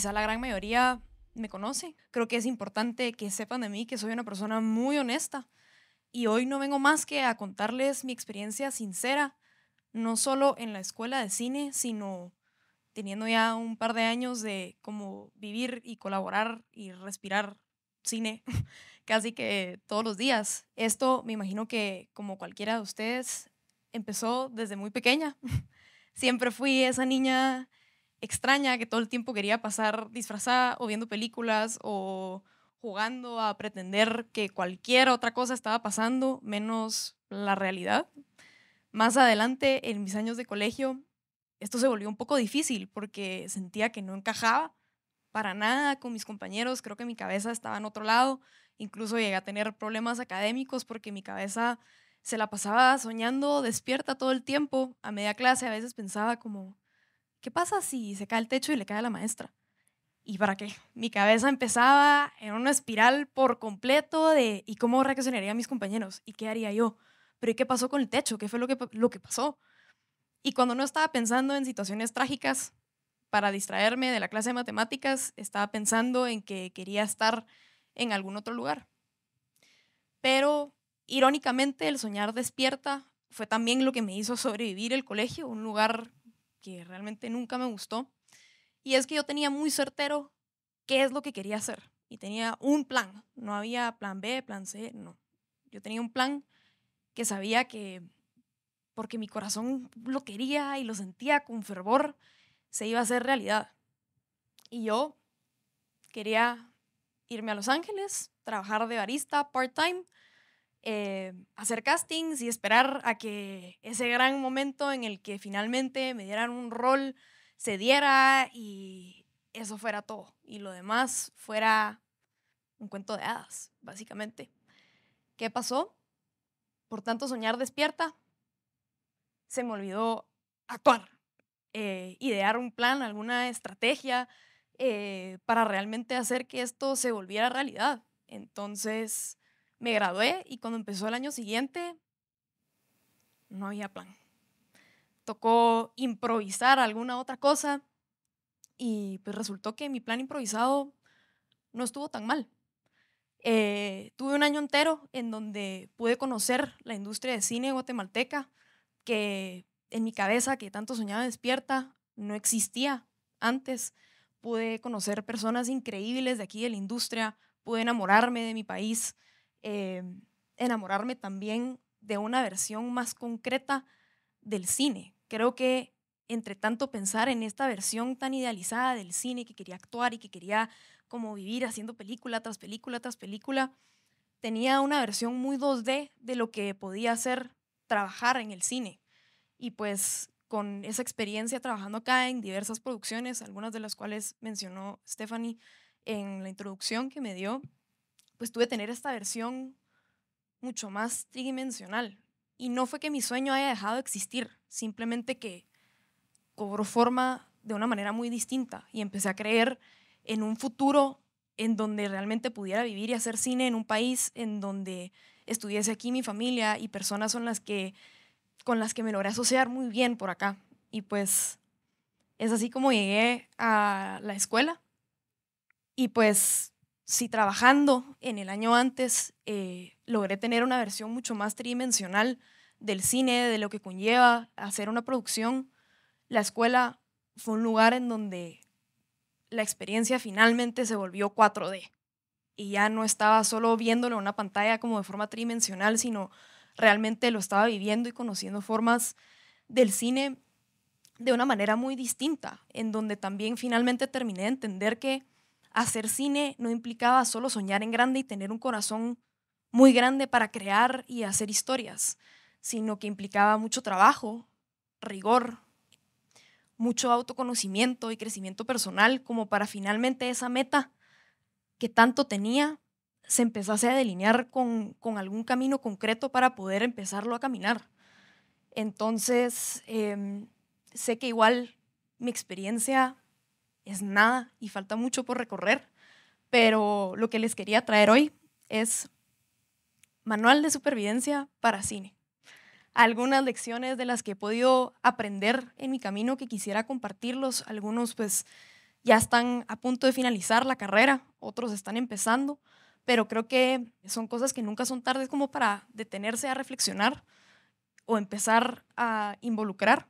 quizá la gran mayoría me conoce. Creo que es importante que sepan de mí que soy una persona muy honesta y hoy no vengo más que a contarles mi experiencia sincera, no solo en la escuela de cine, sino teniendo ya un par de años de como vivir y colaborar y respirar cine casi que todos los días. Esto me imagino que como cualquiera de ustedes empezó desde muy pequeña. Siempre fui esa niña extraña que todo el tiempo quería pasar disfrazada o viendo películas o jugando a pretender que cualquier otra cosa estaba pasando menos la realidad. Más adelante, en mis años de colegio, esto se volvió un poco difícil porque sentía que no encajaba para nada con mis compañeros, creo que mi cabeza estaba en otro lado, incluso llegué a tener problemas académicos porque mi cabeza se la pasaba soñando despierta todo el tiempo, a media clase a veces pensaba como, ¿qué pasa si se cae el techo y le cae a la maestra? ¿Y para qué? Mi cabeza empezaba en una espiral por completo de ¿y cómo a mis compañeros? ¿Y qué haría yo? ¿Pero qué pasó con el techo? ¿Qué fue lo que, lo que pasó? Y cuando no estaba pensando en situaciones trágicas para distraerme de la clase de matemáticas, estaba pensando en que quería estar en algún otro lugar. Pero irónicamente el soñar despierta fue también lo que me hizo sobrevivir el colegio, un lugar que realmente nunca me gustó. Y es que yo tenía muy certero qué es lo que quería hacer. Y tenía un plan. No había plan B, plan C, no. Yo tenía un plan que sabía que, porque mi corazón lo quería y lo sentía con fervor, se iba a hacer realidad. Y yo quería irme a Los Ángeles, trabajar de barista part-time eh, hacer castings y esperar a que ese gran momento en el que finalmente me dieran un rol se diera y eso fuera todo. Y lo demás fuera un cuento de hadas, básicamente. ¿Qué pasó? Por tanto, soñar despierta, se me olvidó actuar, eh, idear un plan, alguna estrategia eh, para realmente hacer que esto se volviera realidad. Entonces, me gradué y cuando empezó el año siguiente, no había plan. Tocó improvisar alguna otra cosa y pues resultó que mi plan improvisado no estuvo tan mal. Eh, tuve un año entero en donde pude conocer la industria de cine guatemalteca, que en mi cabeza, que tanto soñaba despierta, no existía antes. Pude conocer personas increíbles de aquí de la industria, pude enamorarme de mi país, Em, enamorarme también de una versión más concreta del cine. Creo que entre tanto pensar en esta versión tan idealizada del cine que quería actuar y que quería como vivir haciendo película tras película tras película, tenía una versión muy 2D de lo que podía hacer trabajar en el cine. Y pues con esa experiencia trabajando acá en diversas producciones, algunas de las cuales mencionó Stephanie en la introducción que me dio, pues tuve que tener esta versión mucho más tridimensional. Y no fue que mi sueño haya dejado de existir, simplemente que cobró forma de una manera muy distinta y empecé a creer en un futuro en donde realmente pudiera vivir y hacer cine en un país en donde estuviese aquí mi familia y personas son las que con las que me logré asociar muy bien por acá. Y pues es así como llegué a la escuela. Y pues si trabajando en el año antes eh, logré tener una versión mucho más tridimensional del cine, de lo que conlleva hacer una producción, la escuela fue un lugar en donde la experiencia finalmente se volvió 4D y ya no estaba solo viéndolo en una pantalla como de forma tridimensional, sino realmente lo estaba viviendo y conociendo formas del cine de una manera muy distinta, en donde también finalmente terminé de entender que hacer cine no implicaba solo soñar en grande y tener un corazón muy grande para crear y hacer historias, sino que implicaba mucho trabajo, rigor, mucho autoconocimiento y crecimiento personal como para finalmente esa meta que tanto tenía se empezase a delinear con, algún camino concreto para poder empezarlo a caminar. Entonces, em, sé que igual mi experiencia es nada y falta mucho por recorrer, pero lo que les quería traer hoy es manual de supervivencia para cine. Algunas lecciones de las que he podido aprender en mi camino que quisiera compartirlos, algunos pues ya están a punto de finalizar la carrera, otros están empezando, pero creo que son cosas que nunca son tardes como para detenerse a reflexionar o empezar a involucrar.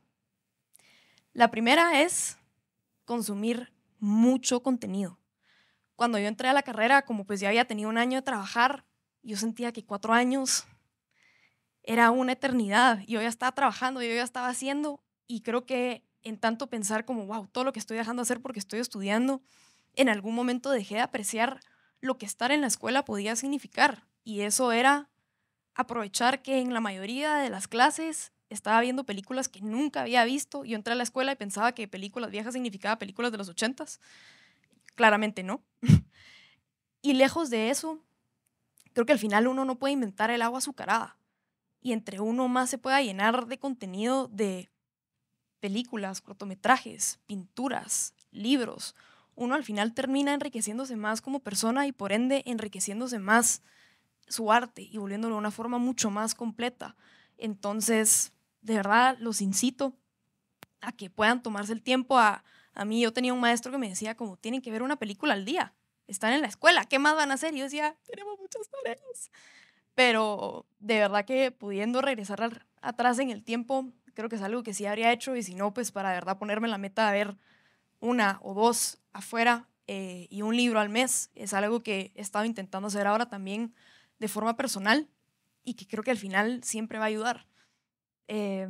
La primera es consumir mucho contenido. Cuando yo entré a la carrera, como pues ya había tenido un año de trabajar, yo sentía que cuatro años era una eternidad. Yo ya estaba trabajando, yo ya estaba haciendo y creo que en tanto pensar como, wow, todo lo que estoy dejando de hacer porque estoy estudiando, en algún momento dejé de apreciar lo que estar en la escuela podía significar. Y eso era aprovechar que en la mayoría de las clases estaba viendo películas que nunca había visto. Yo entré a la escuela y pensaba que películas viejas significaba películas de los ochentas. Claramente no. y lejos de eso, creo que al final uno no puede inventar el agua azucarada. Y entre uno más se pueda llenar de contenido de películas, cortometrajes, pinturas, libros. Uno al final termina enriqueciéndose más como persona y por ende enriqueciéndose más su arte y volviéndolo de una forma mucho más completa. Entonces, de verdad los incito a que puedan tomarse el tiempo a, a mí yo tenía un maestro que me decía como tienen que ver una película al día, están en la escuela, ¿qué más van a hacer? Y yo decía, tenemos muchas tareas. Pero de verdad que pudiendo regresar atrás en el tiempo, creo que es algo que sí habría hecho y si no, pues para de verdad ponerme la meta de ver una o dos afuera eh, y un libro al mes, es algo que he estado intentando hacer ahora también de forma personal y que creo que al final siempre va a ayudar. Eh,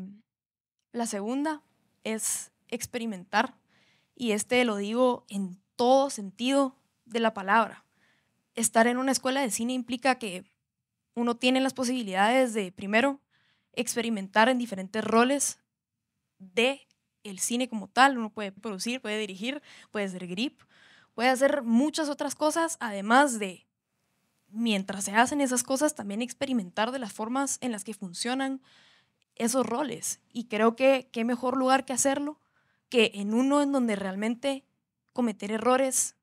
la segunda es experimentar. Y este lo digo en todo sentido de la palabra. Estar en una escuela de cine implica que uno tiene las posibilidades de, primero, experimentar en diferentes roles de el cine como tal. Uno puede producir, puede dirigir, puede ser grip, puede hacer muchas otras cosas, además de, mientras se hacen esas cosas, también experimentar de las formas en las que funcionan esos roles. Y creo que qué mejor lugar que hacerlo que en uno en donde realmente cometer errores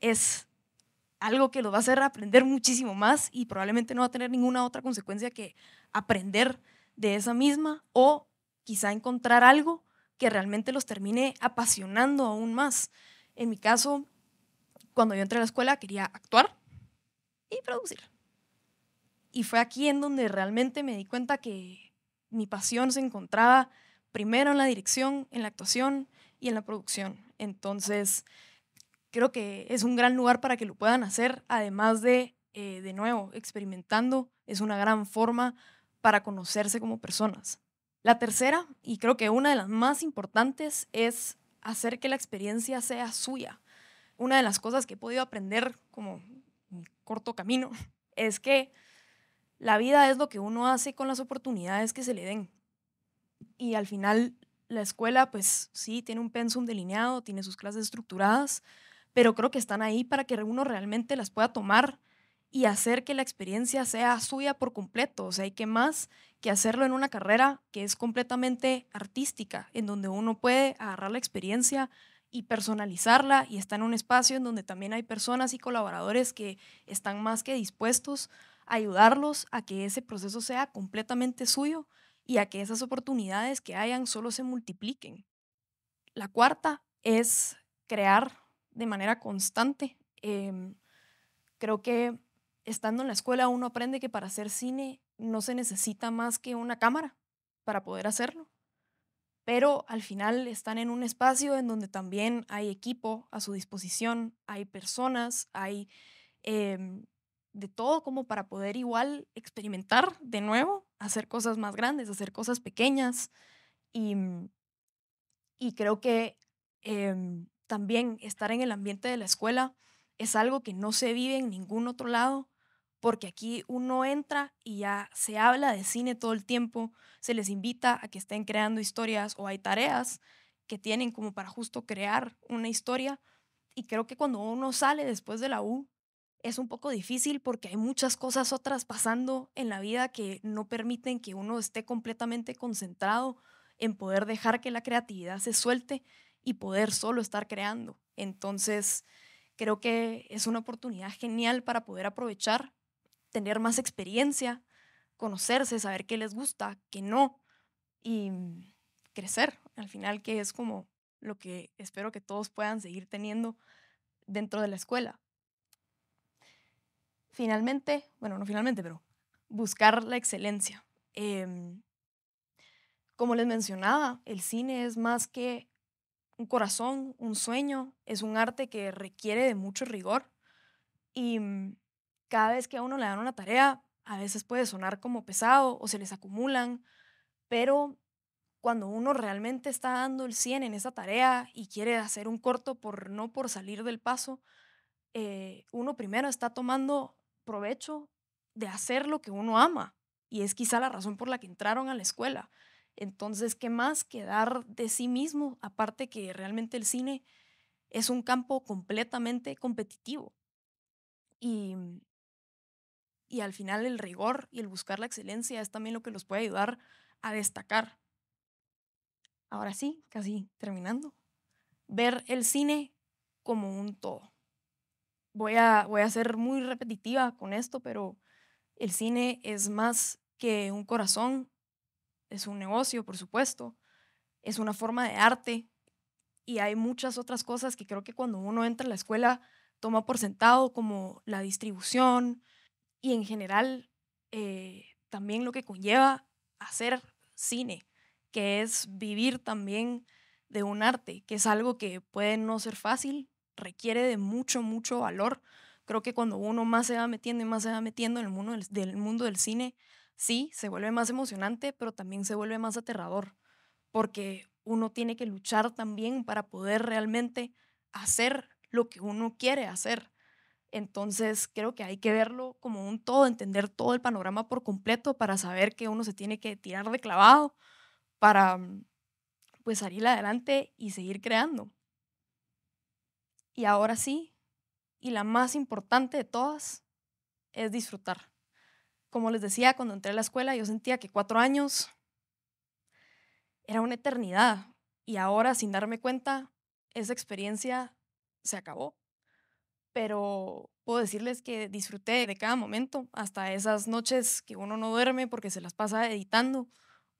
es algo que lo va a hacer aprender muchísimo más y probablemente no va a tener ninguna otra consecuencia que aprender de esa misma o quizá encontrar algo que realmente los termine apasionando aún más. En mi caso, cuando yo entré a la escuela quería actuar y producir. Y fue aquí en donde realmente me di cuenta que mi pasión se encontraba primero en la dirección, en la actuación y en la producción. Entonces, creo que es un gran lugar para que lo puedan hacer, además de, eh, de nuevo, experimentando, es una gran forma para conocerse como personas. La tercera, y creo que una de las más importantes, es hacer que la experiencia sea suya. Una de las cosas que he podido aprender como mi corto camino es que la vida es lo que uno hace con las oportunidades que se le den. Y al final la escuela, pues sí, tiene un pensum delineado, tiene sus clases estructuradas, pero creo que están ahí para que uno realmente las pueda tomar y hacer que la experiencia sea suya por completo. O sea, hay que más que hacerlo en una carrera que es completamente artística, en donde uno puede agarrar la experiencia y personalizarla y está en un espacio en donde también hay personas y colaboradores que están más que dispuestos ayudarlos a que ese proceso sea completamente suyo y a que esas oportunidades que hayan solo se multipliquen. La cuarta es crear de manera constante. Em, creo que estando en la escuela uno aprende que para hacer cine no se necesita más que una cámara para poder hacerlo pero al final están en un espacio en donde también hay equipo a su disposición, hay personas, hay em, de todo como para poder igual experimentar de nuevo, hacer cosas más grandes, hacer cosas pequeñas. Y, mm, creo que em, también estar en el ambiente de la escuela es algo que no se vive en ningún otro lado, porque aquí uno entra y ya se habla de cine todo el tiempo, se les invita a que estén creando historias o hay tareas que tienen como para justo crear una historia. Y creo que cuando uno sale después de la U, es un poco difícil porque hay muchas cosas otras pasando en la vida que no permiten que uno esté completamente concentrado en poder dejar que la creatividad se suelte y poder solo estar creando. Entonces, creo que es una oportunidad genial para poder aprovechar, tener más experiencia, conocerse, saber qué les gusta, qué no, y crecer al final, que es como lo que espero que todos puedan seguir teniendo dentro de la escuela, finalmente, bueno, no finalmente, pero buscar la excelencia. Em, como les mencionaba, el cine es más que un corazón, un sueño, es un arte que requiere de mucho rigor y mm, cada vez que a uno le dan una tarea, a veces puede sonar como pesado o se les acumulan, pero cuando uno realmente está dando el 100 en esa tarea y quiere hacer un corto por no por salir del paso, eh, uno primero está tomando provecho de hacer lo que uno ama. Y es quizá la razón por la que entraron a la escuela. Entonces, ¿qué más que dar de sí mismo? Aparte que realmente el cine es un campo completamente competitivo. Y, mm, y al final el rigor y el buscar la excelencia es también lo que los puede ayudar a destacar. Ahora sí, casi terminando. Ver el cine como un todo voy a, voy ser muy repetitiva con esto, pero el cine es más que un corazón, es un negocio, por supuesto, es una forma de arte y hay muchas otras cosas que creo que cuando uno entra a la escuela toma por sentado, como la distribución y en general eh, también lo que conlleva hacer cine, que es vivir también de un arte, que es algo que puede no ser fácil, requiere de mucho, mucho valor. Creo que cuando uno más se va metiendo y más se va metiendo en el mundo del, mundo del cine, sí, se vuelve más emocionante, pero también se vuelve más aterrador, porque uno tiene que luchar también para poder realmente hacer lo que uno quiere hacer. Entonces creo que hay que verlo como un todo, entender todo el panorama por completo para saber que uno se tiene que tirar de clavado para pues salir adelante y seguir creando. Y ahora sí, y la más importante de todas, es disfrutar. Como les decía, cuando entré a la escuela yo sentía que cuatro años era una eternidad y ahora sin darme cuenta, esa experiencia se acabó. Pero puedo decirles que disfruté de cada momento, hasta esas noches que uno no duerme porque se las pasa editando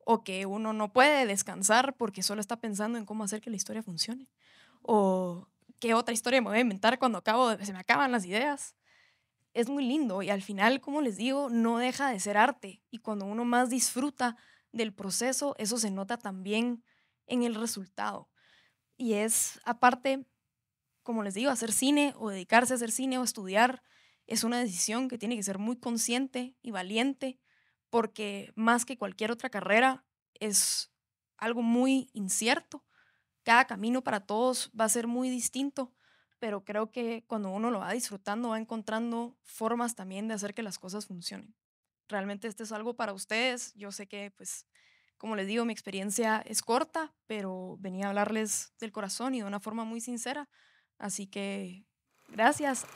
o que uno no puede descansar porque solo está pensando en cómo hacer que la historia funcione o ¿qué otra historia me voy a inventar cuando acabo se me acaban las ideas? Es muy lindo y al final, como les digo, no deja de ser arte. Y cuando uno más disfruta del proceso, eso se nota también en el resultado. Y es, aparte, como les digo, hacer cine o dedicarse a hacer cine o estudiar es una decisión que tiene que ser muy consciente y valiente porque más que cualquier otra carrera es algo muy incierto cada camino para todos va a ser muy distinto, pero creo que cuando uno lo va disfrutando, va encontrando formas también de hacer que las cosas funcionen. Realmente este es algo para ustedes. Yo sé que, pues, como les digo, mi experiencia es corta, pero venía a hablarles del corazón y de una forma muy sincera. Así que, gracias.